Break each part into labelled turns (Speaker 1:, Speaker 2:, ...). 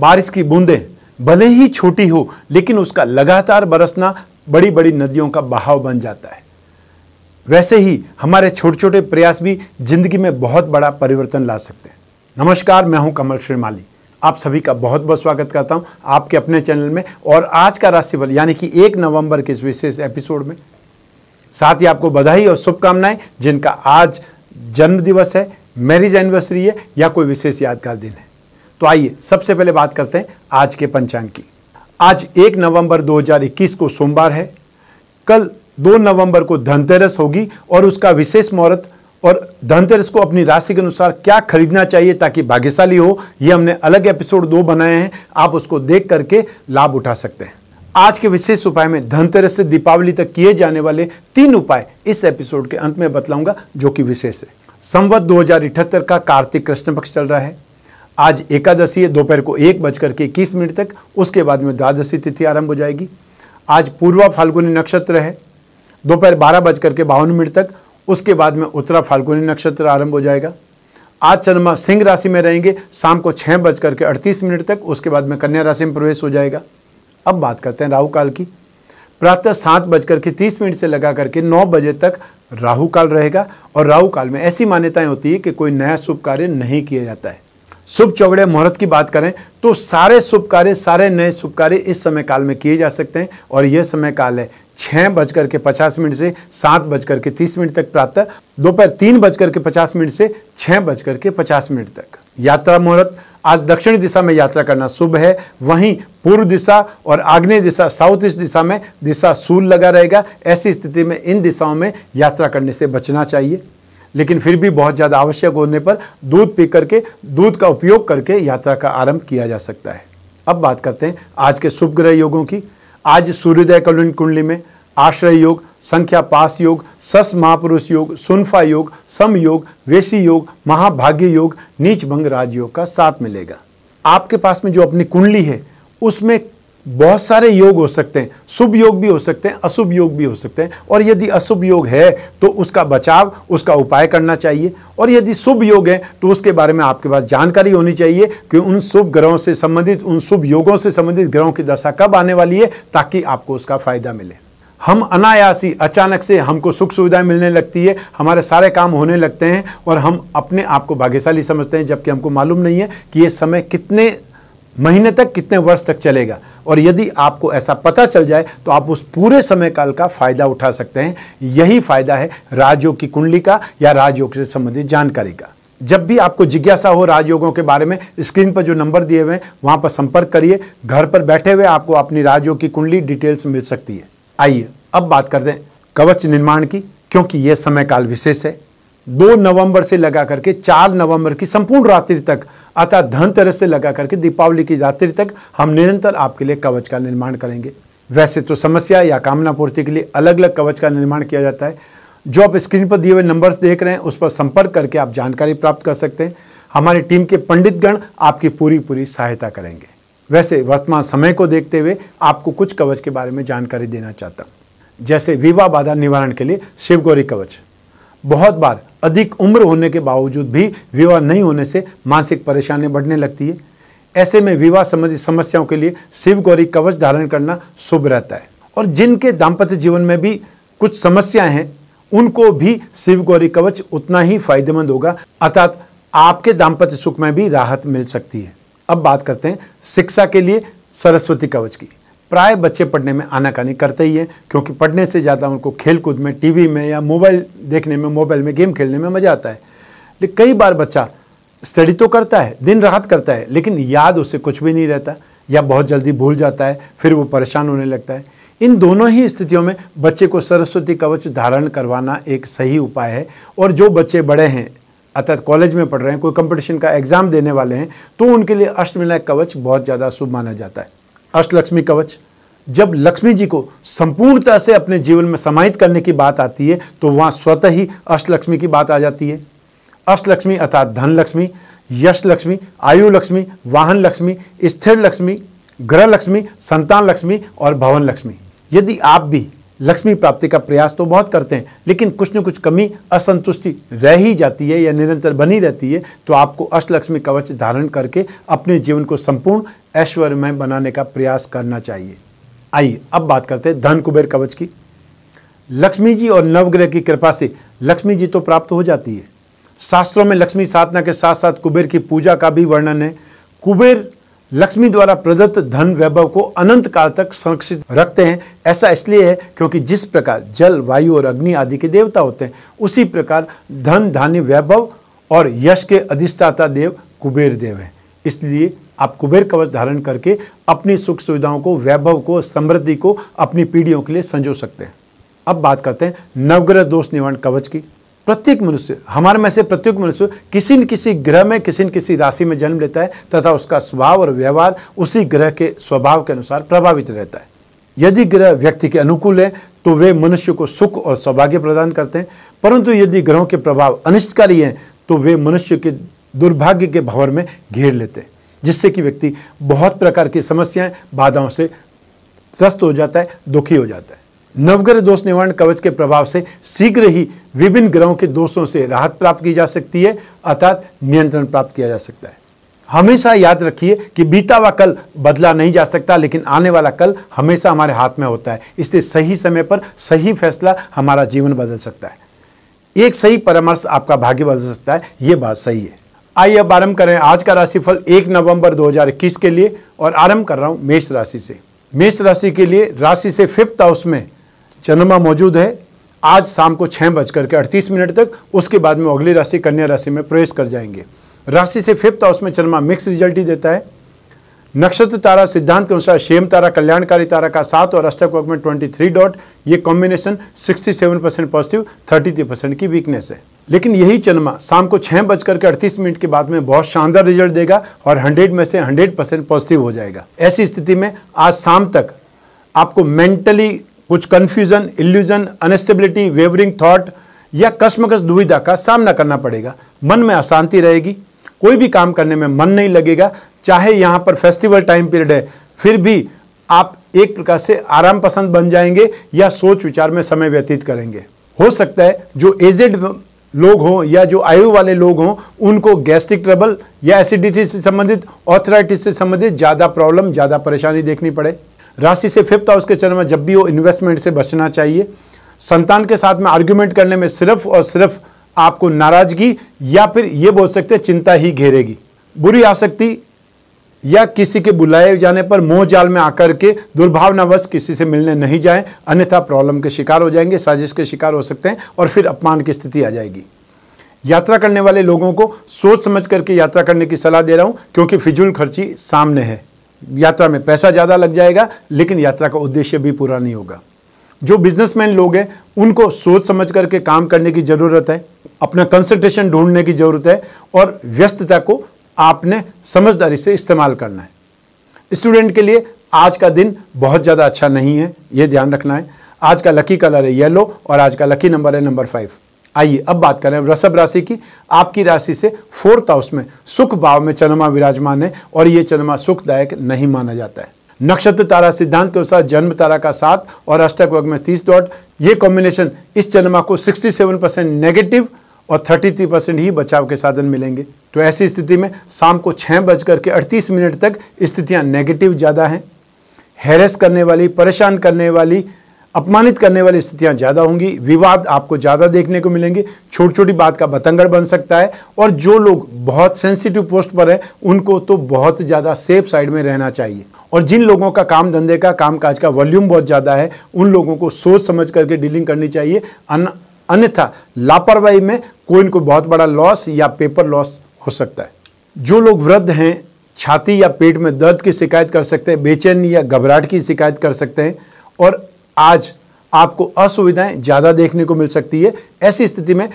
Speaker 1: बारिश की बूंदें भले ही छोटी हो लेकिन उसका लगातार बरसना बड़ी बड़ी नदियों का बहाव बन जाता है वैसे ही हमारे छोटे छोटे प्रयास भी जिंदगी में बहुत बड़ा परिवर्तन ला सकते हैं नमस्कार मैं हूं कमल श्रीमाली आप सभी का बहुत बहुत स्वागत करता हूं आपके अपने चैनल में और आज का राशिफल यानी कि एक नवंबर के इस विशेष एपिसोड में साथ ही आपको बधाई और शुभकामनाएं जिनका आज जन्मदिवस है मैरिज एनिवर्सरी है या कोई विशेष यादगार दिन है तो आइए सबसे पहले बात करते हैं आज के पंचांग की आज एक नवंबर 2021 को सोमवार है कल दो नवंबर को धनतेरस होगी और उसका विशेष मुहूर्त और धनतेरस को अपनी राशि के अनुसार क्या खरीदना चाहिए ताकि भाग्यशाली हो ये हमने अलग एपिसोड दो बनाए हैं आप उसको देख करके लाभ उठा सकते हैं आज के विशेष उपाय में धनतेरस से दीपावली तक किए जाने वाले तीन उपाय इस एपिसोड के अंत में बतलाऊंगा जो कि विशेष है संवत दो का कार्तिक कृष्ण पक्ष चल रहा है आज एकादशी है दोपहर को एक बज करके इक्कीस मिनट तक उसके बाद में द्वादशी तिथि आरंभ हो जाएगी आज पूर्वा फाल्गुनी नक्षत्र है दोपहर बारह बज करके बावन मिनट तक उसके बाद में उत्तरा फाल्गुनी नक्षत्र आरंभ हो जाएगा आज चंद्रमा सिंह राशि में रहेंगे शाम को छः बज करके अड़तीस मिनट तक उसके बाद में कन्या राशि में प्रवेश हो जाएगा अब बात करते हैं राहुकाल की प्रातः सात बजकर के तीस मिनट से लगा करके नौ बजे तक राहु काल रहेगा और राहु काल में ऐसी मान्यताएं होती है कि कोई नया शुभ कार्य नहीं किया जाता है शुभ चौगड़े मुहूर्त की बात करें तो सारे शुभ कार्य सारे नए शुभ कार्य इस समय काल में किए जा सकते हैं और यह समय काल है छह बजकर के पचास मिनट से सात बजकर के तीस मिनट तक प्राप्त दोपहर तीन बजकर के पचास मिनट से छह बजकर के पचास मिनट तक यात्रा मुहूर्त आज दक्षिण दिशा में यात्रा करना शुभ है वहीं पूर्व दिशा और आग्नेय दिशा साउथ ईस्ट दिशा में दिशा सूल लगा रहेगा ऐसी स्थिति में इन दिशाओं में यात्रा करने से बचना चाहिए लेकिन फिर भी बहुत ज़्यादा आवश्यक होने पर दूध पी करके दूध का उपयोग करके यात्रा का आरंभ किया जा सकता है अब बात करते हैं आज के शुभ ग्रह योगों की आज सूर्योदय कल्याण कुंडली में आश्रय योग संख्या पास योग सस महापुरुष योग सुनफा योग सम योग वेशी योग महाभाग्य योग नीच भंग राजयोग का साथ मिलेगा आपके पास में जो अपनी कुंडली है उसमें बहुत सारे योग हो सकते हैं शुभ योग भी हो सकते हैं अशुभ योग भी हो सकते हैं और यदि अशुभ योग है तो उसका बचाव उसका उपाय करना चाहिए और यदि शुभ योग है तो उसके बारे में आपके पास जानकारी होनी चाहिए कि उन शुभ ग्रहों से संबंधित उन शुभ योगों से संबंधित ग्रहों की दशा कब आने वाली है ताकि आपको उसका फ़ायदा मिले हम अनायासी अचानक से हमको सुख सुविधाएं मिलने लगती है हमारे सारे काम होने लगते हैं और हम अपने आप को भाग्यशाली समझते हैं जबकि हमको मालूम नहीं है कि ये समय कितने महीने तक कितने वर्ष तक चलेगा और यदि आपको ऐसा पता चल जाए तो आप उस पूरे समय काल का फायदा उठा सकते हैं यही फायदा है राजयोग की कुंडली का या राजयोग से संबंधित जानकारी का जब भी आपको जिज्ञासा हो राजयोगों के बारे में स्क्रीन पर जो नंबर दिए हुए हैं वहां पर संपर्क करिए घर पर बैठे हुए आपको अपनी राजयोग की कुंडली डिटेल्स मिल सकती है आइए अब बात करते हैं कवच निर्माण की क्योंकि यह समय काल विशेष है दो नवंबर से लगा करके चार नवंबर की संपूर्ण रात्रि तक अतः धनतेरस से लगा करके दीपावली की रात्रि तक हम निरंतर आपके लिए कवच का निर्माण करेंगे वैसे तो समस्या या कामना पूर्ति के लिए अलग अलग कवच का निर्माण किया जाता है जो आप स्क्रीन पर दिए हुए नंबर्स देख रहे हैं उस पर संपर्क करके आप जानकारी प्राप्त कर सकते हैं हमारी टीम के पंडितगण आपकी पूरी पूरी सहायता करेंगे वैसे वर्तमान समय को देखते हुए आपको कुछ कवच के बारे में जानकारी देना चाहता हूँ जैसे विवाह बाधा निवारण के लिए शिवगौरी कवच बहुत बार अधिक उम्र होने के बावजूद भी विवाह नहीं होने से मानसिक परेशानियां बढ़ने लगती है ऐसे में विवाह संबंधी समस्याओं के लिए शिव गौरी कवच धारण करना शुभ रहता है और जिनके दाम्पत्य जीवन में भी कुछ समस्याएं हैं उनको भी शिव गौरी कवच उतना ही फायदेमंद होगा अर्थात आपके दाम्पत्य सुख में भी राहत मिल सकती है अब बात करते हैं शिक्षा के लिए सरस्वती कवच की प्राय बच्चे पढ़ने में आनाकानी करते ही हैं क्योंकि पढ़ने से ज़्यादा उनको खेल कूद में टीवी में या मोबाइल देखने में मोबाइल में गेम खेलने में मज़ा आता है लेकिन कई बार बच्चा स्टडी तो करता है दिन रात करता है लेकिन याद उसे कुछ भी नहीं रहता या बहुत जल्दी भूल जाता है फिर वो परेशान होने लगता है इन दोनों ही स्थितियों में बच्चे को सरस्वती कवच धारण करवाना एक सही उपाय है और जो बच्चे बड़े हैं अर्थात कॉलेज में पढ़ रहे हैं कोई कंपटीशन का एग्ज़ाम देने वाले हैं तो उनके लिए अष्टविनायक कवच बहुत ज़्यादा शुभ माना जाता है अष्टलक्ष्मी कवच जब लक्ष्मी जी को संपूर्णतः से अपने जीवन में समाहित करने की बात आती है तो वहाँ स्वतः ही अष्टलक्ष्मी की बात आ जाती है अष्टलक्ष्मी अर्थात धन लक्ष्मी यश लक्ष्मी आयु लक्ष्मी वाहन लक्ष्मी स्थिर लक्ष्मी ग्रह लक्ष्मी संतान लक्ष्मी और भवन लक्ष्मी यदि आप भी लक्ष्मी प्राप्ति का प्रयास तो बहुत करते हैं लेकिन कुछ न कुछ कमी असंतुष्टि रह ही जाती है या निरंतर बनी रहती है तो आपको अष्टलक्ष्मी कवच धारण करके अपने जीवन को संपूर्ण ऐश्वर्यमय बनाने का प्रयास करना चाहिए आइए अब बात करते हैं धन कुबेर कवच की लक्ष्मी जी और नवग्रह की कृपा से लक्ष्मी जी तो प्राप्त हो जाती है शास्त्रों में लक्ष्मी साधना के साथ साथ कुबेर की पूजा का भी वर्णन है कुबेर लक्ष्मी द्वारा प्रदत्त धन वैभव को अनंत काल तक संरक्षित रखते हैं ऐसा इसलिए है क्योंकि जिस प्रकार जल वायु और अग्नि आदि के देवता होते हैं उसी प्रकार धन धान्य वैभव और यश के अधिष्ठाता देव कुबेर देव हैं इसलिए आप कुबेर कवच धारण करके अपनी सुख सुविधाओं को वैभव को समृद्धि को अपनी पीढ़ियों के लिए संजो सकते हैं अब बात करते हैं नवग्रह दोष निवारण कवच की प्रत्येक मनुष्य हमारे में से प्रत्येक मनुष्य किसी न किसी ग्रह में किसी न किसी राशि में जन्म लेता है तथा उसका स्वभाव और व्यवहार उसी ग्रह के स्वभाव के अनुसार प्रभावित रहता है यदि ग्रह व्यक्ति के अनुकूल है तो वे मनुष्य को सुख और सौभाग्य प्रदान करते हैं परंतु यदि ग्रहों के प्रभाव अनिष्टकारी हैं तो वे मनुष्य के दुर्भाग्य के भंवर में घेर लेते हैं जिससे कि व्यक्ति बहुत प्रकार की समस्याएं बाधाओं से त्रस्त हो जाता है दुखी हो जाता है नवग्रह दोष निवारण कवच के प्रभाव से शीघ्र ही विभिन्न ग्रहों के दोषों से राहत प्राप्त की जा सकती है अर्थात नियंत्रण प्राप्त किया जा सकता है हमेशा याद रखिए कि बीता हुआ कल बदला नहीं जा सकता लेकिन आने वाला कल हमेशा हमारे हाथ में होता है इसलिए सही समय पर सही फैसला हमारा जीवन बदल सकता है एक सही परामर्श आपका भाग्य बदल सकता है ये बात सही है आइए अब आरंभ करें आज का राशिफल एक नवंबर 2021 के लिए और आरंभ कर रहा हूं मेष राशि से मेष राशि के लिए राशि से फिफ्थ हाउस में चंद्रमा मौजूद है आज शाम को छः बजकर के अड़तीस मिनट तक उसके बाद में अगली राशि कन्या राशि में प्रवेश कर जाएंगे राशि से फिफ्थ हाउस में चंद्रमा मिक्स रिजल्ट ही देता है नक्षत्र तारा सिद्धांत के अनुसार शेम तारा कल्याणकारी तारा का सात और अष्टक वर्ग में ट्वेंटी थ्री डॉट ये combination sixty seven percent positive thirty three percent की वीकनेस है लेकिन यही चंद्रमा शाम को छः बजकर के अड़तीस मिनट के बाद में बहुत शानदार रिजल्ट देगा और हंड्रेड में से हंड्रेड परसेंट पॉजिटिव हो जाएगा ऐसी स्थिति में आज शाम तक आपको मेंटली कुछ confusion illusion instability wavering thought या कसमकस दुविधा का सामना करना पड़ेगा मन में अशांति रहेगी कोई भी काम करने में मन नहीं लगेगा चाहे यहाँ पर फेस्टिवल टाइम पीरियड है फिर भी आप एक प्रकार से आराम पसंद बन जाएंगे या सोच विचार में समय व्यतीत करेंगे हो सकता है जो एजेड लोग हों या जो आयु वाले लोग हों उनको गैस्ट्रिक ट्रबल या एसिडिटी से संबंधित ऑथराइटिस से संबंधित ज़्यादा प्रॉब्लम ज़्यादा परेशानी देखनी पड़े राशि से फिफ्थ हाउस के चरण में जब भी हो इन्वेस्टमेंट से बचना चाहिए संतान के साथ में आर्ग्यूमेंट करने में सिर्फ और सिर्फ आपको नाराजगी या फिर ये बोल सकते हैं चिंता ही घेरेगी बुरी आसक्ति या किसी के बुलाए जाने पर मोह जाल में आकर के दुर्भावनावश किसी से मिलने नहीं जाएं अन्यथा प्रॉब्लम के शिकार हो जाएंगे साजिश के शिकार हो सकते हैं और फिर अपमान की स्थिति आ जाएगी यात्रा करने वाले लोगों को सोच समझ करके यात्रा करने की सलाह दे रहा हूँ क्योंकि फिजूल खर्ची सामने है यात्रा में पैसा ज़्यादा लग जाएगा लेकिन यात्रा का उद्देश्य भी पूरा नहीं होगा जो बिजनेसमैन लोग हैं उनको सोच समझ करके काम करने की ज़रूरत है अपना कंसल्टेशन ढूंढने की ज़रूरत है और व्यस्तता को आपने समझदारी से इस्तेमाल करना है स्टूडेंट के लिए आज का दिन बहुत ज़्यादा अच्छा नहीं है ये ध्यान रखना है आज का लकी कलर है येलो और आज का लकी नंबर है नंबर फाइव आइए अब बात करें वृषभ राशि की आपकी राशि से फोर्थ हाउस में सुख भाव में चंद्रमा विराजमान है और ये चंद्रमा सुखदायक नहीं माना जाता है नक्षत्र तारा सिद्धांत के अनुसार जन्म तारा का साथ और अष्टक वर्ग में तीस डॉट ये कॉम्बिनेशन इस चंद्रमा को 67 परसेंट नेगेटिव और 33 परसेंट ही बचाव के साधन मिलेंगे तो ऐसी स्थिति में शाम को छः बज करके अड़तीस मिनट तक स्थितियां नेगेटिव ज़्यादा हैं हैरेस करने वाली परेशान करने वाली अपमानित करने वाली स्थितियां ज़्यादा होंगी विवाद आपको ज़्यादा देखने को मिलेंगे छोटी छोटी बात का बतंगड़ बन सकता है और जो लोग बहुत सेंसिटिव पोस्ट पर हैं उनको तो बहुत ज़्यादा सेफ साइड में रहना चाहिए और जिन लोगों का काम धंधे का कामकाज का वॉल्यूम बहुत ज़्यादा है उन लोगों को सोच समझ करके डीलिंग करनी चाहिए अन्यथा लापरवाही में कोई इनको बहुत बड़ा लॉस या पेपर लॉस हो सकता है जो लोग वृद्ध हैं छाती या पेट में दर्द की शिकायत कर सकते हैं बेचैनी या घबराहट की शिकायत कर सकते हैं और आज आपको असुविधाएं ज़्यादा देखने को मिल सकती है ऐसी स्थिति में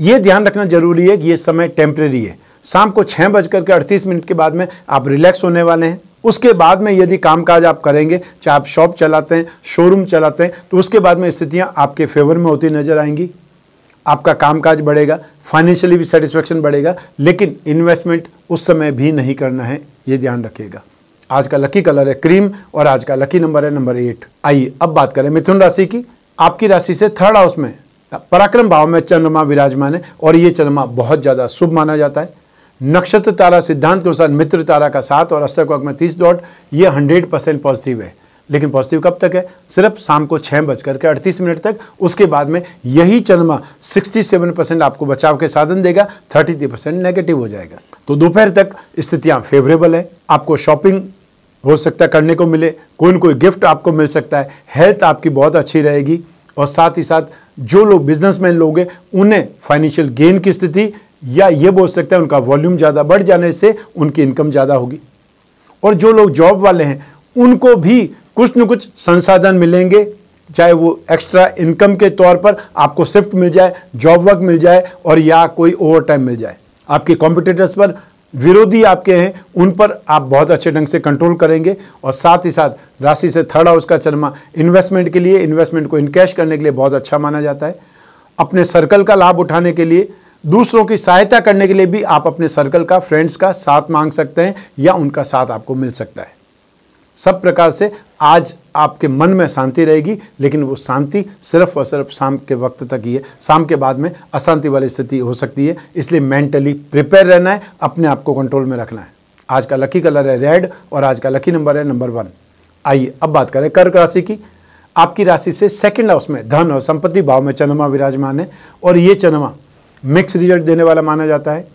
Speaker 1: यह ध्यान रखना जरूरी है कि यह समय टेम्प्रेरी है शाम को छह बजकर के अड़तीस मिनट के बाद में आप रिलैक्स होने वाले हैं उसके बाद में यदि कामकाज आप करेंगे चाहे आप शॉप चलाते हैं शोरूम चलाते हैं तो उसके बाद में स्थितियां आपके फेवर में होती नजर आएंगी आपका कामकाज बढ़ेगा फाइनेंशियली भी सेटिस्फेक्शन बढ़ेगा लेकिन इन्वेस्टमेंट उस समय भी नहीं करना है ये ध्यान रखिएगा आज का लकी कलर है क्रीम और आज का लकी नंबर है नंबर एट आइए अब बात करें मिथुन राशि की आपकी राशि से थर्ड हाउस में पराक्रम भाव में चंद्रमा विराजमान है और ये चंद्रमा बहुत ज़्यादा शुभ माना जाता है नक्षत्र तारा सिद्धांत के अनुसार मित्र तारा का सात और अष्टक में तीस डॉट ये हंड्रेड परसेंट पॉजिटिव है लेकिन पॉजिटिव कब तक है सिर्फ शाम को छः बजकर के अड़तीस मिनट तक उसके बाद में यही चंद्रमा सेवन परसेंट आपको बचाव के साधन देगा थर्टी थ्री परसेंट नेगेटिव हो जाएगा तो दोपहर तक स्थितियाँ फेवरेबल है आपको शॉपिंग हो सकता है करने को मिले कोई ना कोई गिफ्ट आपको मिल सकता है हेल्थ आपकी बहुत अच्छी रहेगी और साथ ही साथ जो लोग बिजनेसमैन लोग हैं उन्हें फाइनेंशियल गेन की स्थिति या ये बोल सकते हैं उनका वॉल्यूम ज़्यादा बढ़ जाने से उनकी इनकम ज़्यादा होगी और जो लोग जॉब वाले हैं उनको भी कुछ न कुछ संसाधन मिलेंगे चाहे वो एक्स्ट्रा इनकम के तौर पर आपको शिफ्ट मिल जाए जॉब वर्क मिल जाए और या कोई ओवर टाइम मिल जाए आपके कॉम्पिटिटर्स पर विरोधी आपके हैं उन पर आप बहुत अच्छे ढंग से कंट्रोल करेंगे और साथ ही साथ राशि से थर्ड हाउस का चरमा इन्वेस्टमेंट के लिए इन्वेस्टमेंट को इनकैश करने के लिए बहुत अच्छा माना जाता है अपने सर्कल का लाभ उठाने के लिए दूसरों की सहायता करने के लिए भी आप अपने सर्कल का फ्रेंड्स का साथ मांग सकते हैं या उनका साथ आपको मिल सकता है सब प्रकार से आज आपके मन में शांति रहेगी लेकिन वो शांति सिर्फ और सिर्फ शाम के वक्त तक ही है शाम के बाद में अशांति वाली स्थिति हो सकती है इसलिए मेंटली प्रिपेयर रहना है अपने आप को कंट्रोल में रखना है आज का लकी कलर है रेड और आज का लकी नंबर है नंबर वन आइए अब बात करें कर्क राशि की आपकी राशि से सेकेंड हाउस में धन और संपत्ति भाव में चंद्रमा विराजमान है और ये चंद्रमा मिक्स रिजल्ट देने वाला माना जाता है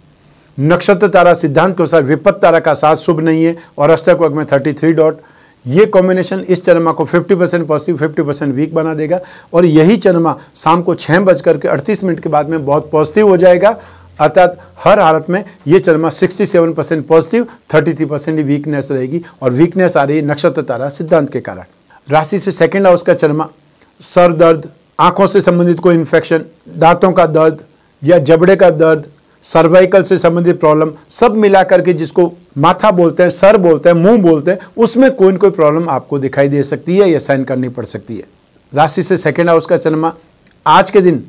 Speaker 1: नक्षत्र तारा सिद्धांत के अनुसार विपत्त तारा का साथ शुभ नहीं है और अष्टक वर्ग में थर्टी थ्री डॉट ये कॉम्बिनेशन इस चरमा को 50 परसेंट पॉजिटिव 50 परसेंट वीक बना देगा और यही चरमा शाम को छः बज करके अड़तीस मिनट के बाद में बहुत पॉजिटिव हो जाएगा अर्थात हर हालत में ये चरमा 67 परसेंट पॉजिटिव 33 परसेंट वीकनेस रहेगी और वीकनेस आ रही है नक्षत्र तारा सिद्धांत के कारण राशि से सेकेंड हाउस का चरमा सर दर्द आँखों से संबंधित कोई इन्फेक्शन दांतों का दर्द या जबड़े का दर्द सर्वाइकल से संबंधित प्रॉब्लम सब मिला करके जिसको माथा बोलते हैं सर बोलते हैं मुंह बोलते हैं उसमें कोई ना कोई प्रॉब्लम आपको दिखाई दे सकती है या साइन करनी पड़ सकती है राशि से सेकेंड हाउस का चन्मा आज के दिन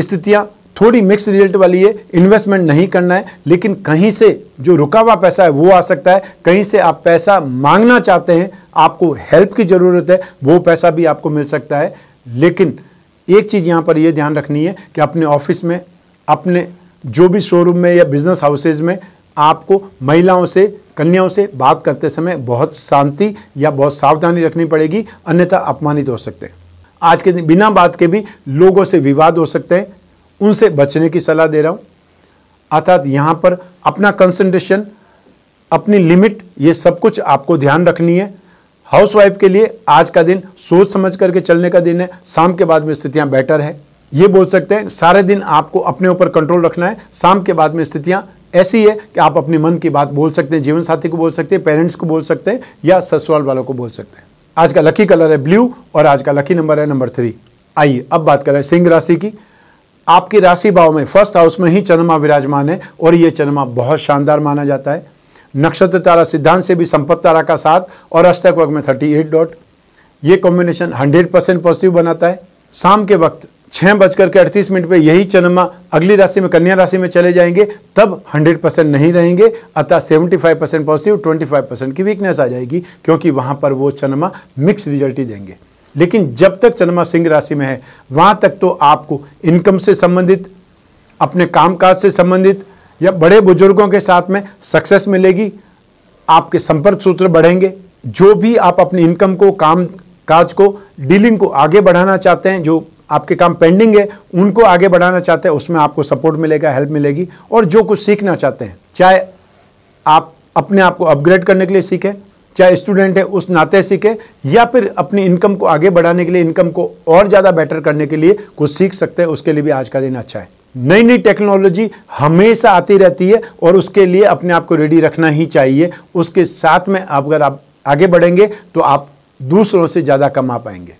Speaker 1: स्थितियाँ थोड़ी मिक्स रिजल्ट वाली है इन्वेस्टमेंट नहीं करना है लेकिन कहीं से जो रुका हुआ पैसा है वो आ सकता है कहीं से आप पैसा मांगना चाहते हैं आपको हेल्प की ज़रूरत है वो पैसा भी आपको मिल सकता है लेकिन एक चीज़ यहाँ पर ये ध्यान रखनी है कि अपने ऑफिस में अपने जो भी शोरूम में या बिजनेस हाउसेज में आपको महिलाओं से कन्याओं से बात करते समय बहुत शांति या बहुत सावधानी रखनी पड़ेगी अन्यथा अपमानित हो सकते हैं आज के दिन बिना बात के भी लोगों से विवाद हो सकते हैं उनसे बचने की सलाह दे रहा हूँ अर्थात यहाँ पर अपना कंसंट्रेशन अपनी लिमिट ये सब कुछ आपको ध्यान रखनी है हाउसवाइफ के लिए आज का दिन सोच समझ करके चलने का दिन है शाम के बाद में स्थितियाँ बेटर है ये बोल सकते हैं सारे दिन आपको अपने ऊपर कंट्रोल रखना है शाम के बाद में स्थितियाँ ऐसी है कि आप अपने मन की बात बोल सकते हैं जीवन साथी को बोल सकते हैं पेरेंट्स को बोल सकते हैं या ससुराल वालों को बोल सकते हैं आज का लकी कलर है ब्लू और आज का लकी नंबर है नंबर थ्री आइए अब बात करें सिंह राशि की आपकी राशि भाव में फर्स्ट हाउस में ही चंद्रमा विराजमान है और ये चंद्रमा बहुत शानदार माना जाता है नक्षत्र तारा सिद्धांत से भी संपत्त तारा का साथ और अष्टक वर्ग में थर्टी एट डॉट ये कॉम्बिनेशन हंड्रेड परसेंट पॉजिटिव बनाता है शाम के वक्त छः बजकर के अड़तीस मिनट पे यही चंद्रमा अगली राशि में कन्या राशि में चले जाएंगे तब 100 परसेंट नहीं रहेंगे अतः 75 परसेंट पॉजिटिव 25 परसेंट की वीकनेस आ जाएगी क्योंकि वहाँ पर वो चंद्रमा मिक्स रिजल्ट ही देंगे लेकिन जब तक चंद्रमा सिंह राशि में है वहां तक तो आपको इनकम से संबंधित अपने कामकाज से संबंधित या बड़े बुजुर्गों के साथ में सक्सेस मिलेगी आपके संपर्क सूत्र बढ़ेंगे जो भी आप अपनी इनकम को काम काज को डीलिंग को आगे बढ़ाना चाहते हैं जो आपके काम पेंडिंग है उनको आगे बढ़ाना चाहते हैं उसमें आपको सपोर्ट मिलेगा हेल्प मिलेगी और जो कुछ सीखना चाहते हैं चाहे आप अपने आप को अपग्रेड करने के लिए सीखें चाहे स्टूडेंट है उस नाते सीखें या फिर अपनी इनकम को आगे बढ़ाने के लिए इनकम को और ज़्यादा बेटर करने के लिए कुछ सीख सकते हैं उसके लिए भी आज का दिन अच्छा है नई नई टेक्नोलॉजी हमेशा आती रहती है और उसके लिए अपने आप को रेडी रखना ही चाहिए उसके साथ में अगर आप आगे बढ़ेंगे तो आप दूसरों से ज़्यादा कमा पाएंगे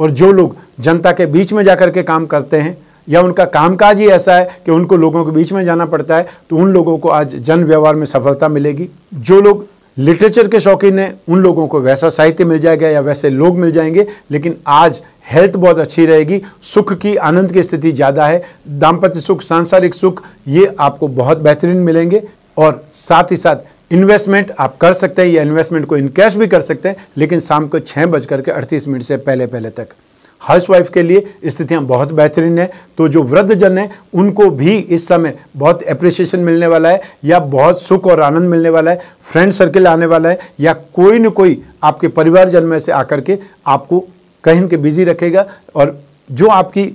Speaker 1: और जो लोग जनता के बीच में जाकर के काम करते हैं या उनका कामकाज ही ऐसा है कि उनको लोगों के बीच में जाना पड़ता है तो उन लोगों को आज जन व्यवहार में सफलता मिलेगी जो लोग लिटरेचर के शौकीन हैं उन लोगों को वैसा साहित्य मिल जाएगा या वैसे लोग मिल जाएंगे लेकिन आज हेल्थ बहुत अच्छी रहेगी सुख की आनंद की स्थिति ज़्यादा है दाम्पत्य सुख सांसारिक सुख ये आपको बहुत बेहतरीन मिलेंगे और साथ ही साथ इन्वेस्टमेंट आप कर सकते हैं या इन्वेस्टमेंट को इनकैश भी कर सकते हैं लेकिन शाम को छः बज करके अड़तीस मिनट से पहले पहले तक हाउसवाइफ के लिए स्थितियां बहुत बेहतरीन है तो जो वृद्ध जन हैं उनको भी इस समय बहुत अप्रिसिएशन मिलने वाला है या बहुत सुख और आनंद मिलने वाला है फ्रेंड सर्किल आने वाला है या कोई न कोई आपके परिवारजन में से आकर के आपको कहीं के बिजी रखेगा और जो आपकी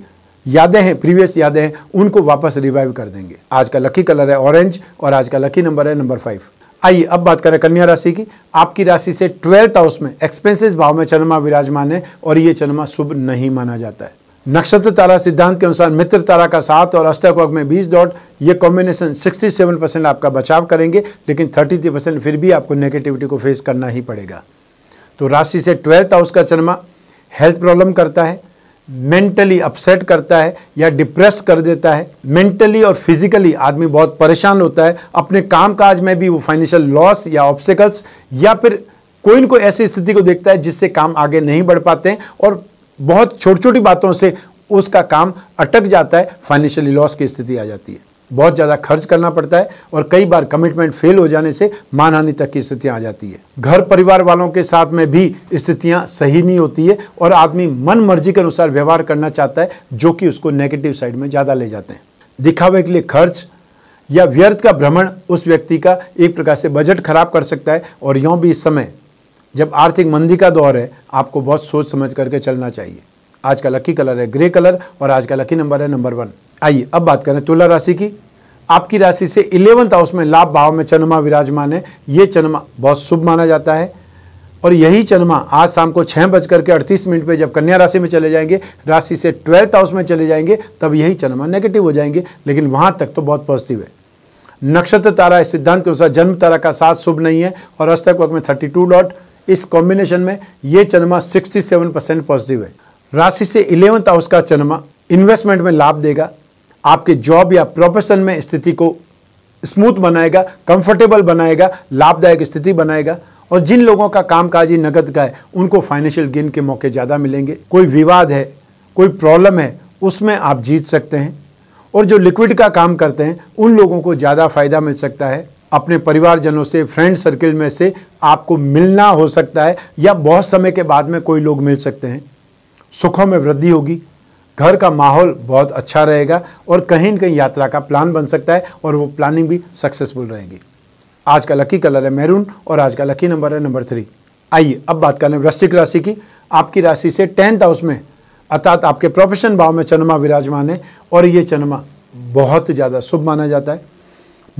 Speaker 1: यादें हैं प्रीवियस यादें हैं उनको वापस रिवाइव कर देंगे आज का लकी कलर है ऑरेंज और आज का लकी नंबर है नंबर फाइव आइए अब बात करें कन्या राशि की आपकी राशि से ट्वेल्थ हाउस में एक्सपेंसिव भाव में चंद्रमा विराजमान है और ये चंद्रमा शुभ नहीं माना जाता है नक्षत्र तारा सिद्धांत के अनुसार मित्र तारा का सात और अष्टक में बीस डॉट ये कॉम्बिनेशन 67 परसेंट आपका बचाव करेंगे लेकिन 33 परसेंट फिर भी आपको नेगेटिविटी को फेस करना ही पड़ेगा तो राशि से ट्वेल्थ हाउस का चंद्रमा हेल्थ प्रॉब्लम करता है मेंटली अपसेट करता है या डिप्रेस कर देता है मेंटली और फिजिकली आदमी बहुत परेशान होता है अपने काम काज में भी वो फाइनेंशियल लॉस या ऑब्स्टिकल्स या फिर कोई न कोई ऐसी स्थिति को देखता है जिससे काम आगे नहीं बढ़ पाते हैं और बहुत छोटी छोटी बातों से उसका काम अटक जाता है फाइनेंशियली लॉस की स्थिति आ जाती है बहुत ज़्यादा खर्च करना पड़ता है और कई बार कमिटमेंट फेल हो जाने से मानहानि तक की स्थितियाँ आ जाती है घर परिवार वालों के साथ में भी स्थितियाँ सही नहीं होती है और आदमी मन मर्जी के अनुसार व्यवहार करना चाहता है जो कि उसको नेगेटिव साइड में ज़्यादा ले जाते हैं दिखावे के लिए खर्च या व्यर्थ का भ्रमण उस व्यक्ति का एक प्रकार से बजट खराब कर सकता है और यों भी इस समय जब आर्थिक मंदी का दौर है आपको बहुत सोच समझ करके चलना चाहिए आज का लकी कलर है ग्रे कलर और आज का लकी नंबर है नंबर वन आइए अब बात करें तुला राशि की आपकी राशि से इलेवंथ हाउस में लाभ भाव में चंद्रमा विराजमान है ये चंद्रमा बहुत शुभ माना जाता है और यही चंद्रमा आज शाम को छः बजकर के अड़तीस मिनट पे जब कन्या राशि में चले जाएंगे राशि से ट्वेल्थ हाउस में चले जाएंगे तब यही चंद्रमा नेगेटिव हो जाएंगे लेकिन वहाँ तक तो बहुत पॉजिटिव है नक्षत्र तारा इस सिद्धांत के अनुसार जन्म तारा का साथ शुभ नहीं है और अष्टक वक्त में थर्टी टू डॉट इस कॉम्बिनेशन में ये चंद्रमा सिक्सटी सेवन परसेंट पॉजिटिव है राशि से इलेवंथ हाउस का चंद्रमा इन्वेस्टमेंट में लाभ देगा आपके जॉब या प्रोफेशन में स्थिति को स्मूथ बनाएगा कंफर्टेबल बनाएगा लाभदायक स्थिति बनाएगा और जिन लोगों का कामकाजी नगद का है उनको फाइनेंशियल गेन के मौके ज़्यादा मिलेंगे कोई विवाद है कोई प्रॉब्लम है उसमें आप जीत सकते हैं और जो लिक्विड का काम करते हैं उन लोगों को ज़्यादा फायदा मिल सकता है अपने परिवारजनों से फ्रेंड सर्किल में से आपको मिलना हो सकता है या बहुत समय के बाद में कोई लोग मिल सकते हैं सुखों में वृद्धि होगी घर का माहौल बहुत अच्छा रहेगा और कहीं ना कहीं यात्रा का प्लान बन सकता है और वो प्लानिंग भी सक्सेसफुल रहेगी आज का लकी कलर है मैरून और आज का लकी नंबर है नंबर थ्री आइए अब बात करें वृश्चिक राशि की आपकी राशि से टेंथ हाउस में अर्थात आपके प्रोफेशन भाव में चन्मा विराजमान है और ये चन्मा बहुत ज़्यादा शुभ माना जाता है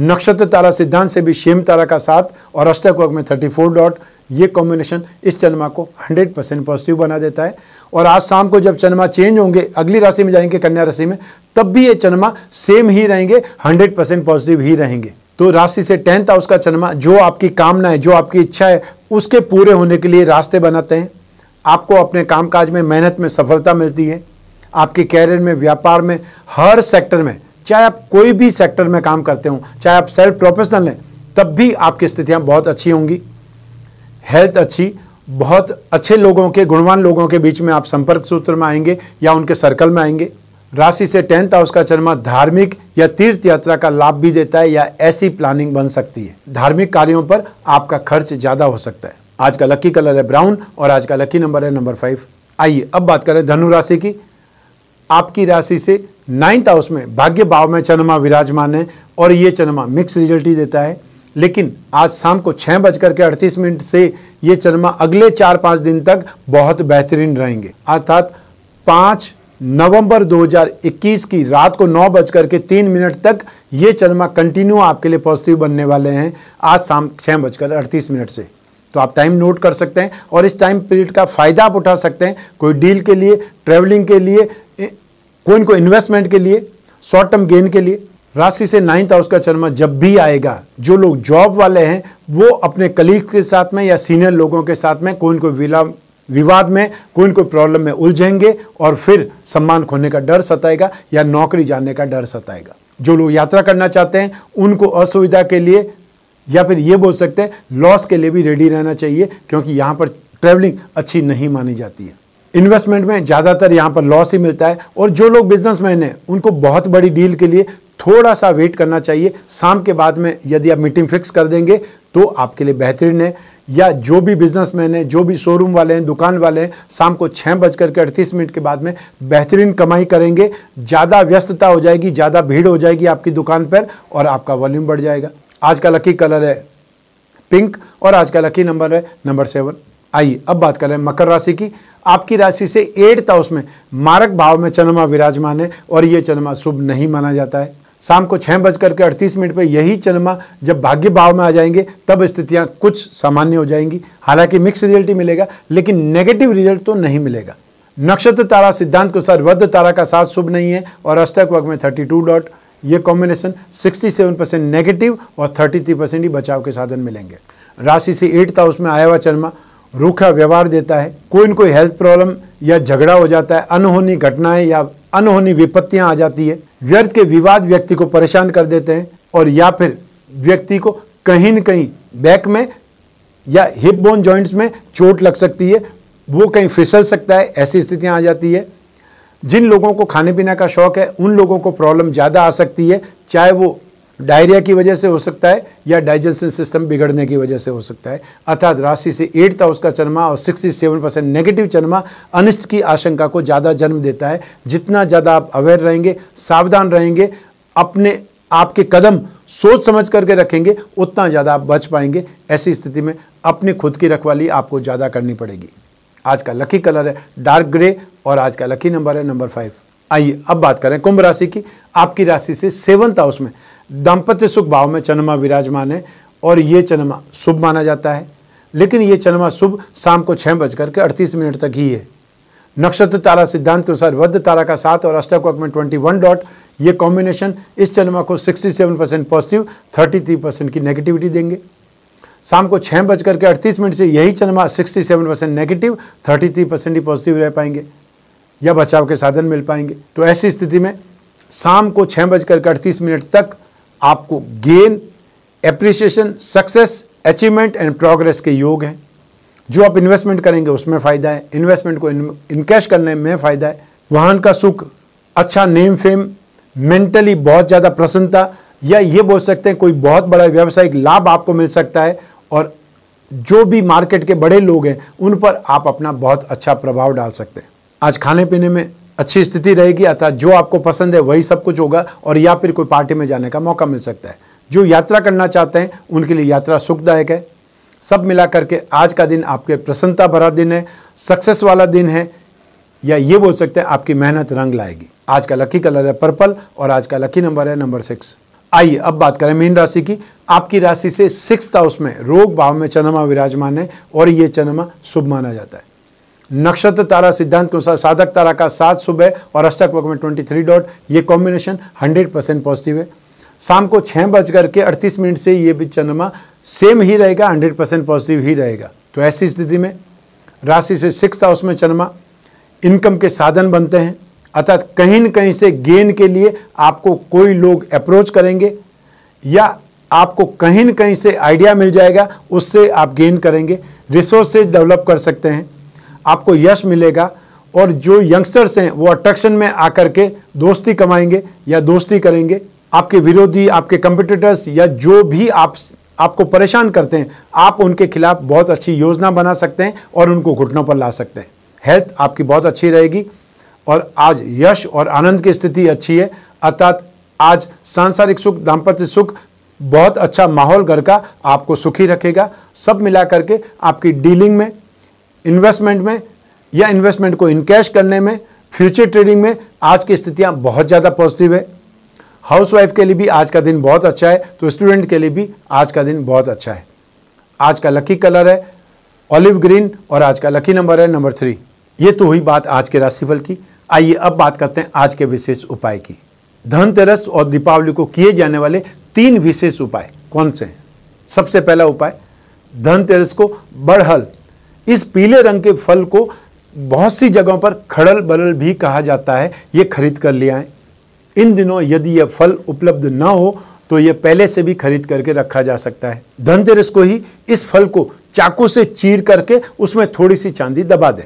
Speaker 1: नक्षत्र तारा सिद्धांत से भी शेम तारा का साथ और अष्टक वर्ग में 34 डॉट ये कॉम्बिनेशन इस चन्मा को 100 परसेंट पॉजिटिव बना देता है और आज शाम को जब चंद्रमा चेंज होंगे अगली राशि में जाएंगे कन्या राशि में तब भी ये चंद्रमा सेम ही रहेंगे हंड्रेड परसेंट पॉजिटिव ही रहेंगे तो राशि से टेंथ हाउस का चंद्रमा जो आपकी कामना है जो आपकी इच्छा है उसके पूरे होने के लिए रास्ते बनाते हैं आपको अपने कामकाज में मेहनत में सफलता मिलती है आपके कैरियर में व्यापार में हर सेक्टर में चाहे आप कोई भी सेक्टर में काम करते हो चाहे आप सेल्फ प्रोफेशनल हैं तब भी आपकी स्थितियाँ बहुत अच्छी होंगी हेल्थ अच्छी बहुत अच्छे लोगों के गुणवान लोगों के बीच में आप संपर्क सूत्र में आएंगे या उनके सर्कल में आएंगे राशि से टेंथ हाउस का चरमा धार्मिक या तीर्थ यात्रा का लाभ भी देता है या ऐसी प्लानिंग बन सकती है धार्मिक कार्यों पर आपका खर्च ज़्यादा हो सकता है आज का लकी कलर है ब्राउन और आज का लकी नंबर है नंबर फाइव आइए अब बात करें धनु राशि की आपकी राशि से नाइन्थ हाउस में भाग्य भाव में चरमा विराजमान है और ये चरमा मिक्स रिजल्ट ही देता है लेकिन आज शाम को छः बजकर के अड़तीस मिनट से ये चंद्रमा अगले चार पाँच दिन तक बहुत बेहतरीन रहेंगे अर्थात पाँच नवंबर 2021 की रात को नौ बजकर के तीन मिनट तक ये चंद्रमा कंटिन्यू आपके लिए पॉजिटिव बनने वाले हैं आज शाम छः बजकर अड़तीस मिनट से तो आप टाइम नोट कर सकते हैं और इस टाइम पीरियड का फ़ायदा आप उठा सकते हैं कोई डील के लिए ट्रैवलिंग के लिए कोई इनको इन्वेस्टमेंट के लिए शॉर्ट टर्म गेन के लिए राशि से नाइन्थ हाउस का चरमा जब भी आएगा जो लोग जॉब वाले हैं वो अपने कलीग के साथ में या सीनियर लोगों के साथ में कोई कोई विला विवाद में कोई कोई प्रॉब्लम में उलझेंगे और फिर सम्मान खोने का डर सताएगा या नौकरी जाने का डर सताएगा जो लोग यात्रा करना चाहते हैं उनको असुविधा के लिए या फिर ये बोल सकते हैं लॉस के लिए भी रेडी रहना चाहिए क्योंकि यहाँ पर ट्रैवलिंग अच्छी नहीं मानी जाती है इन्वेस्टमेंट में ज़्यादातर यहाँ पर लॉस ही मिलता है और जो लोग बिजनेसमैन हैं उनको बहुत बड़ी डील के लिए थोड़ा सा वेट करना चाहिए शाम के बाद में यदि आप मीटिंग फिक्स कर देंगे तो आपके लिए बेहतरीन है या जो भी बिजनेसमैन है जो भी शोरूम वाले हैं दुकान वाले हैं शाम को छः बज करके अड़तीस मिनट के बाद में बेहतरीन कमाई करेंगे ज़्यादा व्यस्तता हो जाएगी ज़्यादा भीड़ हो जाएगी आपकी दुकान पर और आपका वॉल्यूम बढ़ जाएगा आज का लकी कलर है पिंक और आज का लकी नंबर है नंबर सेवन आइए अब बात करें मकर राशि की आपकी राशि से एट्थ हाउस में मारक भाव में चंद्रमा विराजमान है और ये चंद्रमा शुभ नहीं माना जाता है शाम को छः बज करके अड़तीस मिनट पर यही चंद्रमा जब भाग्य भाव में आ जाएंगे तब स्थितियाँ कुछ सामान्य हो जाएंगी हालांकि मिक्स रिजल्ट ही मिलेगा लेकिन नेगेटिव रिजल्ट तो नहीं मिलेगा नक्षत्र तारा सिद्धांत के अनुसार वध तारा का साथ शुभ नहीं है और अष्टक वर्ग में टू डॉट ये कॉम्बिनेशन 67 परसेंट नेगेटिव और 33 परसेंट ही बचाव के साधन मिलेंगे राशि से एट था उसमें आया हुआ चरमा रूखा व्यवहार देता है कोई न कोई हेल्थ प्रॉब्लम या झगड़ा हो जाता है अनहोनी घटनाएं या अनहोनी विपत्तियां आ जाती है व्यर्थ के विवाद व्यक्ति को परेशान कर देते हैं और या फिर व्यक्ति को कहीं न कहीं बैक में या हिप बोन जॉइंट्स में चोट लग सकती है वो कहीं फिसल सकता है ऐसी स्थितियाँ आ जाती है जिन लोगों को खाने पीने का शौक है उन लोगों को प्रॉब्लम ज़्यादा आ सकती है चाहे वो डायरिया की वजह से हो सकता है या डाइजेशन सिस्टम बिगड़ने की वजह से हो सकता है अर्थात राशि से एट था उसका चन्मा और सिक्सटी सेवन परसेंट नेगेटिव चन्मा अनिष्ट की आशंका को ज़्यादा जन्म देता है जितना ज़्यादा आप अवेयर रहेंगे सावधान रहेंगे अपने आपके कदम सोच समझ करके रखेंगे उतना ज़्यादा आप बच पाएंगे ऐसी स्थिति में अपनी खुद की रखवाली आपको ज़्यादा करनी पड़ेगी आज का लकी कलर है डार्क ग्रे और आज का लकी नंबर है नंबर फाइव आइए अब बात करें कुंभ राशि की आपकी राशि से सेवन्थ हाउस में दाम्पत्य सुख भाव में चंद्रमा विराजमान है और ये चंद्रमा शुभ माना जाता है लेकिन ये चंद्रमा शुभ शाम को छः बजकर के अड़तीस मिनट तक ही है नक्षत्र तारा सिद्धांत के अनुसार वध तारा का सात और अष्टकोक में ट्वेंटी वन डॉट ये कॉम्बिनेशन इस चंद्रमा को sixty seven percent positive thirty three percent की नेगेटिविटी देंगे शाम को छः बजकर के अड़तीस मिनट से यही चंद्रमा sixty seven percent negative thirty three percent ही पॉजिटिव रह पाएंगे या बचाव के साधन मिल पाएंगे तो ऐसी स्थिति में शाम को छः बजकर के अड़तीस मिनट तक आपको gain appreciation success achievement and progress के योग हैं जो आप इन्वेस्टमेंट करेंगे उसमें फ़ायदा है इन्वेस्टमेंट को इनकेश करने में फ़ायदा है वाहन का सुख अच्छा नेम फेम मेंटली बहुत ज़्यादा प्रसन्नता या ये बोल सकते हैं कोई बहुत बड़ा व्यावसायिक लाभ आपको मिल सकता है और जो भी मार्केट के बड़े लोग हैं उन पर आप अपना बहुत अच्छा प्रभाव डाल सकते हैं आज खाने पीने में अच्छी स्थिति रहेगी अर्थात जो आपको पसंद है वही सब कुछ होगा और या फिर कोई पार्टी में जाने का मौका मिल सकता है जो यात्रा करना चाहते हैं उनके लिए यात्रा सुखदायक है सब मिला करके आज का दिन आपके प्रसन्नता भरा दिन है सक्सेस वाला दिन है या ये बोल सकते हैं आपकी मेहनत रंग लाएगी आज का लकी कलर है पर्पल और आज का लकी नंबर है नंबर सिक्स आइए अब बात करें मीन राशि की आपकी राशि से सिक्स हाउस में रोग भाव में चंद्रमा विराजमान है और ये चंद्रमा शुभ माना जाता है नक्षत्र तारा सिद्धांत के अनुसार साधक तारा का सात सुबह और अष्टक वक्त में ट्वेंटी थ्री डॉट ये कॉम्बिनेशन हंड्रेड परसेंट पॉजिटिव है शाम को छः बज करके अड़तीस मिनट से ये भी चंद्रमा सेम ही रहेगा हंड्रेड परसेंट पॉजिटिव ही रहेगा तो ऐसी स्थिति में राशि से सिक्स हाउस में चंद्रमा इनकम के साधन बनते हैं अर्थात कहीं न कहीं से गेन के लिए आपको कोई लोग अप्रोच करेंगे या आपको कहीं न कहीं से आइडिया मिल जाएगा उससे आप गेन करेंगे रिसोर्सेज डेवलप कर सकते हैं आपको यश मिलेगा और जो यंगस्टर्स हैं वो अट्रैक्शन में आकर के दोस्ती कमाएंगे या दोस्ती करेंगे आपके विरोधी आपके कंपटीटर्स या जो भी आप आपको परेशान करते हैं आप उनके खिलाफ बहुत अच्छी योजना बना सकते हैं और उनको घुटनों पर ला सकते हैं हेल्थ आपकी बहुत अच्छी रहेगी और आज यश और आनंद की स्थिति अच्छी है अर्थात आज सांसारिक सुख दाम्पत्य सुख बहुत अच्छा माहौल घर का आपको सुखी रखेगा सब मिला करके आपकी डीलिंग में इन्वेस्टमेंट में या इन्वेस्टमेंट को इनकैश करने में फ्यूचर ट्रेडिंग में आज की स्थितियाँ बहुत ज़्यादा पॉजिटिव है हाउसवाइफ के लिए भी आज का दिन बहुत अच्छा है तो स्टूडेंट के लिए भी आज का दिन बहुत अच्छा है आज का लकी कलर है ऑलिव ग्रीन और आज का लकी नंबर है नंबर थ्री ये तो हुई बात आज के राशिफल की आइए अब बात करते हैं आज के विशेष उपाय की धनतेरस और दीपावली को किए जाने वाले तीन विशेष उपाय कौन से हैं सबसे पहला उपाय धनतेरस को बड़हल इस पीले रंग के फल को बहुत सी जगहों पर खड़ल बलल भी कहा जाता है ये खरीद कर ले आए इन दिनों यदि यह फल उपलब्ध न हो तो यह पहले से भी खरीद करके रखा जा सकता है धनतेरस को ही इस फल को चाकू से चीर करके उसमें थोड़ी सी चांदी दबा दें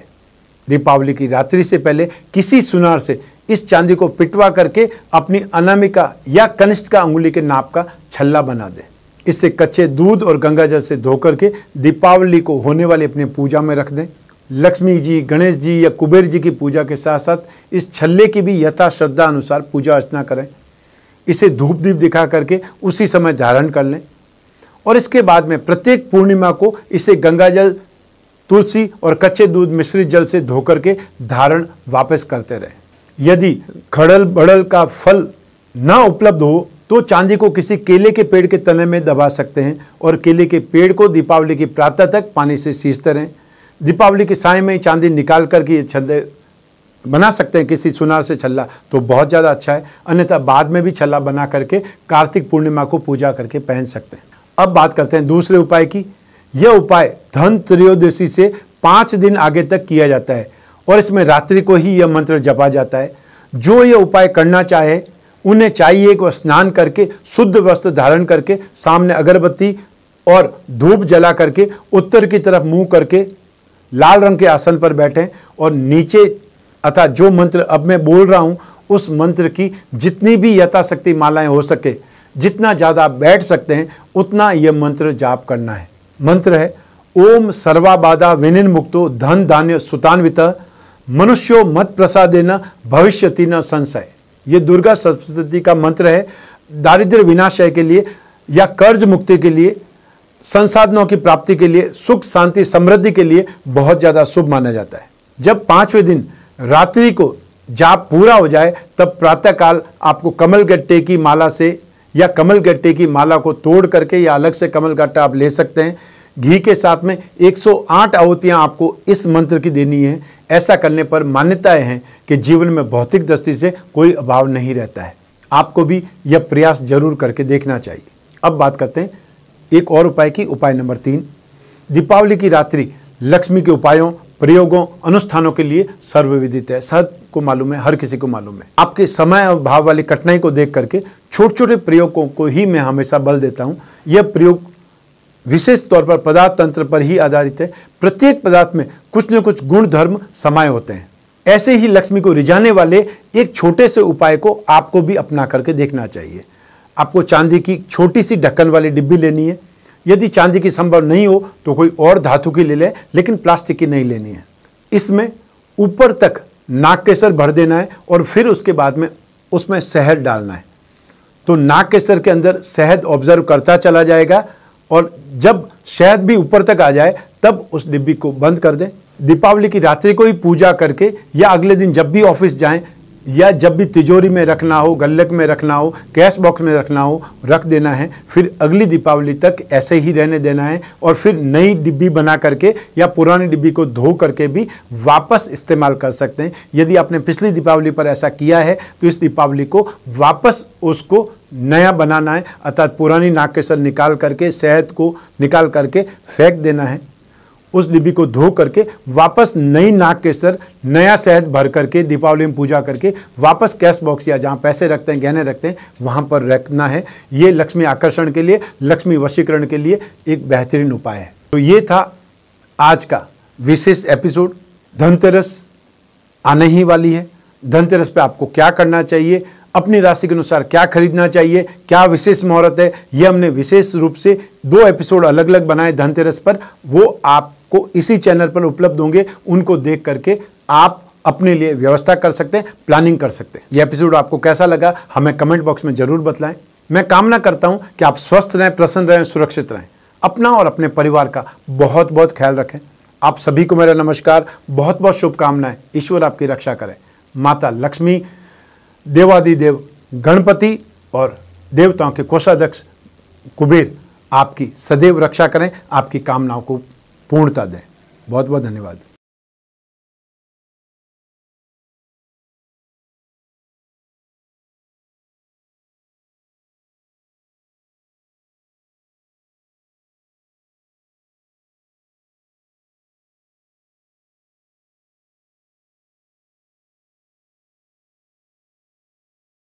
Speaker 1: दीपावली की रात्रि से पहले किसी सुनार से इस चांदी को पिटवा करके अपनी अनामिका या कनिष्ठ का अंगुली के नाप का छल्ला बना दें इससे कच्चे दूध और गंगा जल से धोकर के दीपावली को होने वाली अपने पूजा में रख दें लक्ष्मी जी गणेश जी या कुबेर जी की पूजा के साथ साथ इस छल्ले की भी यथा श्रद्धा अनुसार पूजा अर्चना करें इसे धूप दीप दिखा करके उसी समय धारण कर लें और इसके बाद में प्रत्येक पूर्णिमा को इसे गंगा जल तुलसी और कच्चे दूध मिश्रित जल से धोकर के धारण वापस करते रहें यदि खड़ल बड़ल का फल ना उपलब्ध हो तो चांदी को किसी केले के पेड़ के तने में दबा सकते हैं और केले के पेड़ को दीपावली की प्रातः तक पानी से सींचते रहें दीपावली की साय में चांदी निकाल कर के ये छल्ले बना सकते हैं किसी सुनार से छल्ला तो बहुत ज़्यादा अच्छा है अन्यथा बाद में भी छल्ला बना करके कार्तिक पूर्णिमा को पूजा करके पहन सकते हैं अब बात करते हैं दूसरे उपाय की यह उपाय धन त्रयोदशी से पाँच दिन आगे तक किया जाता है और इसमें रात्रि को ही यह मंत्र जपा जाता है जो यह उपाय करना चाहे उन्हें चाहिए कि वह स्नान करके शुद्ध वस्त्र धारण करके सामने अगरबत्ती और धूप जला करके उत्तर की तरफ मुंह करके लाल रंग के आसन पर बैठें और नीचे अथा जो मंत्र अब मैं बोल रहा हूँ उस मंत्र की जितनी भी यथाशक्ति मालाएं हो सके जितना ज़्यादा बैठ सकते हैं उतना यह मंत्र जाप करना है मंत्र है ओम सर्वाबाधा विनिन मुक्तो धन धान्य सुतान्वित मनुष्यो मत प्रसाद न भविष्य न संशय ये दुर्गा सप्तती का मंत्र है दारिद्र विनाशय के लिए या कर्ज मुक्ति के लिए संसाधनों की प्राप्ति के लिए सुख शांति समृद्धि के लिए बहुत ज़्यादा शुभ माना जाता है जब पाँचवें दिन रात्रि को जाप पूरा हो जाए तब प्रातःकाल आपको कमल गट्टे की माला से या कमल गट्टे की माला को तोड़ करके या अलग से कमल गट्टा आप ले सकते हैं घी के साथ में 108 आहुतियाँ आपको इस मंत्र की देनी है ऐसा करने पर मान्यताएं हैं कि जीवन में भौतिक दृष्टि से कोई अभाव नहीं रहता है आपको भी यह प्रयास जरूर करके देखना चाहिए अब बात करते हैं एक और उपाय की उपाय नंबर तीन दीपावली की रात्रि लक्ष्मी के उपायों प्रयोगों अनुष्ठानों के लिए सर्वविदित है सर को मालूम है हर किसी को मालूम है आपके समय और भाव वाली कठिनाई को देख करके छोटे छोटे प्रयोगों को ही मैं हमेशा बल देता हूँ यह प्रयोग विशेष तौर पर पदार्थ तंत्र पर ही आधारित है प्रत्येक पदार्थ में कुछ न कुछ गुण धर्म समाये होते हैं ऐसे ही लक्ष्मी को रिझाने वाले एक छोटे से उपाय को आपको भी अपना करके देखना चाहिए आपको चांदी की छोटी सी ढक्कन वाली डिब्बी लेनी है यदि चांदी की संभव नहीं हो तो कोई और धातु की ले लें लेकिन प्लास्टिक की नहीं लेनी है इसमें ऊपर तक नाक केसर भर देना है और फिर उसके बाद में उसमें शहद डालना है तो नाक केसर के अंदर शहद ऑब्जर्व करता चला जाएगा और जब शहद भी ऊपर तक आ जाए तब उस डिब्बी को बंद कर दें दीपावली की रात्रि को ही पूजा करके या अगले दिन जब भी ऑफिस जाएं या जब भी तिजोरी में रखना हो गल्लक में रखना हो कैश बॉक्स में रखना हो रख देना है फिर अगली दीपावली तक ऐसे ही रहने देना है और फिर नई डिब्बी बना करके या पुरानी डिब्बी को धो करके भी वापस इस्तेमाल कर सकते हैं यदि आपने पिछली दीपावली पर ऐसा किया है तो इस दीपावली को वापस उसको नया बनाना है अर्थात पुरानी नाकेसल निकाल करके शहद को निकाल करके फेंक देना है उस डिब्बी को धो करके वापस नई नाक के सर नया शहद भर करके दीपावली में पूजा करके वापस कैश बॉक्स या जहाँ पैसे रखते हैं गहने रखते हैं वहाँ पर रखना है ये लक्ष्मी आकर्षण के लिए लक्ष्मी वशीकरण के लिए एक बेहतरीन उपाय है तो ये था आज का विशेष एपिसोड धनतेरस आने ही वाली है धनतेरस पे आपको क्या करना चाहिए अपनी राशि के अनुसार क्या खरीदना चाहिए क्या विशेष मुहूर्त है ये हमने विशेष रूप से दो एपिसोड अलग अलग बनाए धनतेरस पर वो आप को इसी चैनल पर उपलब्ध होंगे उनको देख करके आप अपने लिए व्यवस्था कर सकते हैं प्लानिंग कर सकते हैं यह एपिसोड आपको कैसा लगा हमें कमेंट बॉक्स में ज़रूर बतलाएं मैं कामना करता हूं कि आप स्वस्थ रहें प्रसन्न रहें सुरक्षित रहें अपना और अपने परिवार का बहुत बहुत ख्याल रखें आप सभी को मेरा नमस्कार बहुत बहुत शुभकामनाएं ईश्वर आपकी रक्षा करें माता लक्ष्मी देवादिदेव गणपति और देवताओं के कोषाध्यक्ष कुबेर आपकी सदैव रक्षा करें आपकी कामनाओं को पूर्णता दें बहुत बहुत धन्यवाद